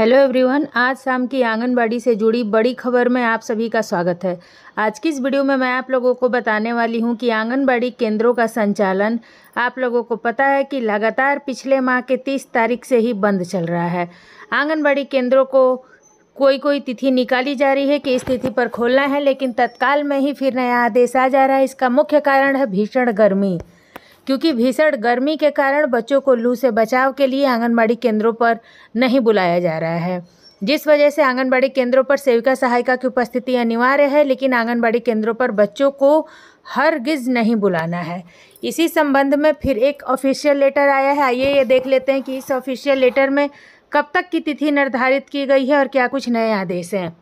hello everyone आज शाम की आंगनबाड़ी से जुड़ी बड़ी खबर में आप सभी का स्वागत है आज की इस वीडियो में मैं आप लोगों को बताने वाली हूं कि आंगनबाड़ी केंद्रों का संचालन आप लोगों को पता है कि लगातार पिछले माह के 30 तारीख से ही बंद चल रहा है आंगनबाड़ी केंद्रों को कोई कोई तिथि निकाली जा रही है कि इस तिथि पर खोलना है लेकिन तत्काल में ही फिर नया आदेश आ जा रहा है इसका मुख्य कारण है भीषण गर्मी क्योंकि भीषण गर्मी के कारण बच्चों को लू से बचाव के लिए आंगनबाड़ी केंद्रों पर नहीं बुलाया जा रहा है जिस वजह से आंगनबाड़ी केंद्रों पर सेविका सहायिका की उपस्थिति अनिवार्य है लेकिन आंगनबाड़ी केंद्रों पर बच्चों को हर गिज नहीं बुलाना है इसी संबंध में फिर एक ऑफिशियल लेटर आया है आइए ये देख लेते हैं कि इस ऑफिशियल लेटर में कब तक की तिथि निर्धारित की गई है और क्या कुछ नए आदेश हैं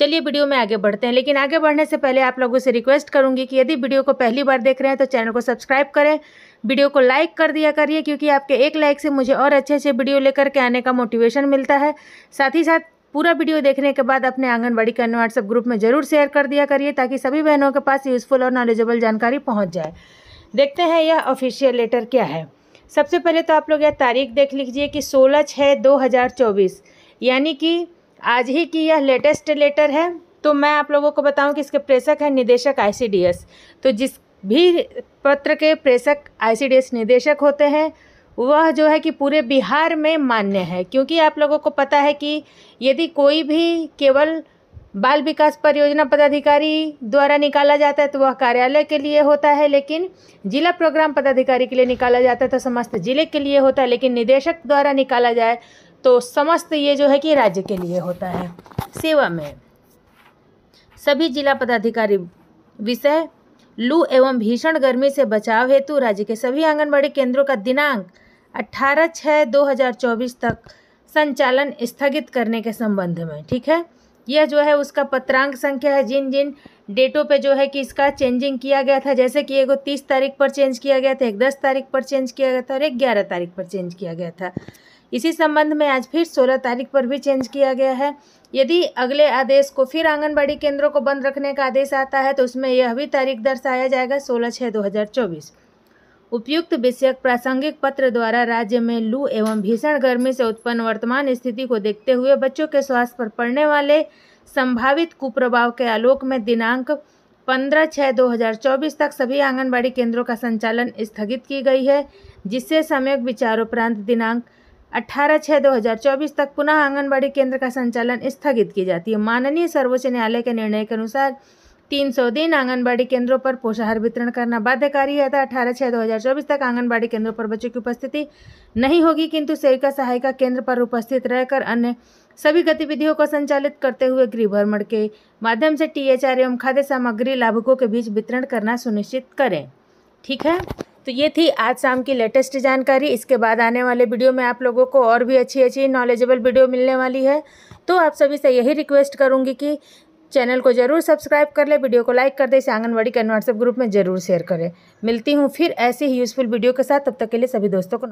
चलिए वीडियो में आगे बढ़ते हैं लेकिन आगे बढ़ने से पहले आप लोगों से रिक्वेस्ट करूंगी कि यदि वीडियो को पहली बार देख रहे हैं तो चैनल को सब्सक्राइब करें वीडियो को लाइक कर दिया करिए क्योंकि आपके एक लाइक से मुझे और अच्छे अच्छे वीडियो लेकर के आने का मोटिवेशन मिलता है साथ ही साथ पूरा वीडियो देखने के बाद अपने आंगनबाड़ी कन्या व्हाट्सएप ग्रुप में जरूर शेयर कर दिया करिए ताकि सभी बहनों के पास यूजफुल और नॉलेजेबल जानकारी पहुँच जाए देखते हैं यह ऑफिशियल लेटर क्या है सबसे पहले तो आप लोग यह तारीख देख लीजिए कि सोलह छः दो हज़ार चौबीस यानी कि आज ही की यह लेटेस्ट लेटर है तो मैं आप लोगों को बताऊं कि इसके प्रेषक हैं निदेशक आईसीडीएस तो जिस भी पत्र के प्रेषक आईसीडीएस निदेशक होते हैं वह जो है कि पूरे बिहार में मान्य है क्योंकि आप लोगों को पता है कि यदि कोई भी केवल बाल विकास परियोजना पदाधिकारी द्वारा निकाला जाता है तो वह कार्यालय के लिए होता है लेकिन जिला प्रोग्राम पदाधिकारी के लिए निकाला जाता है तो समस्त जिले के लिए होता है लेकिन निदेशक द्वारा निकाला जाए तो समस्त ये जो है कि राज्य के लिए होता है सेवा में सभी जिला पदाधिकारी विषय लू एवं भीषण गर्मी से बचाव हेतु राज्य के सभी आंगनबाड़ी केंद्रों का दिनांक 18 छः 2024 तक संचालन स्थगित करने के संबंध में ठीक है यह जो है उसका पत्रांक संख्या है जिन जिन डेटों पे जो है कि इसका चेंजिंग किया गया था जैसे कि एक तीस तारीख पर चेंज किया गया था एक दस तारीख पर चेंज किया गया था और एक ग्यारह तारीख पर चेंज किया गया था इसी संबंध में आज फिर 16 तारीख पर भी चेंज किया गया है यदि अगले आदेश को फिर आंगनबाड़ी केंद्रों को बंद रखने का आदेश आता है तो उसमें यह भी तारीख दर्शाया जाएगा सोलह छः दो उपयुक्त विषयक प्रासंगिक पत्र द्वारा राज्य में लू एवं भीषण गर्मी से उत्पन्न वर्तमान स्थिति को देखते हुए बच्चों के स्वास्थ्य पर पड़ने वाले संभावित कुप्रभाव के आलोक में दिनांक पंद्रह छः दो हज़ार चौबीस तक सभी आंगनबाड़ी केंद्रों का संचालन स्थगित की गई है जिससे समय विचारोपरांत दिनांक अठारह छः दो हज़ार चौबीस तक पुनः आंगनबाड़ी केंद्र का संचालन स्थगित की जाती है माननीय सर्वोच्च न्यायालय के निर्णय के अनुसार तीन सौ दिन आंगनबाड़ी केंद्रों पर पोषाहार वितरण करना बाध्यकारी है अठारह छः दो हज़ार चौबीस तक आंगनबाड़ी केंद्रों पर बच्चों की उपस्थिति नहीं होगी किंतु सेविका सहायिका केंद्र पर उपस्थित रहकर अन्य सभी गतिविधियों को संचालित करते हुए गृह भ्रमण के माध्यम से आर एवं खाद्य सामग्री लाभुकों के बीच वितरण करना सुनिश्चित करें ठीक है तो ये थी आज शाम की लेटेस्ट जानकारी इसके बाद आने वाले वीडियो में आप लोगों को और भी अच्छी अच्छी नॉलेजेबल वीडियो मिलने वाली है तो आप सभी से यही रिक्वेस्ट करूँगी कि चैनल को जरूर सब्सक्राइब कर ले वीडियो को लाइक कर दे इसे आंगनबाड़ी कैन व्हाट्सएप ग्रुप में जरूर शेयर करें मिलती हूँ फिर ऐसी ही यूज़फुल वीडियो के साथ तब तक के लिए सभी दोस्तों को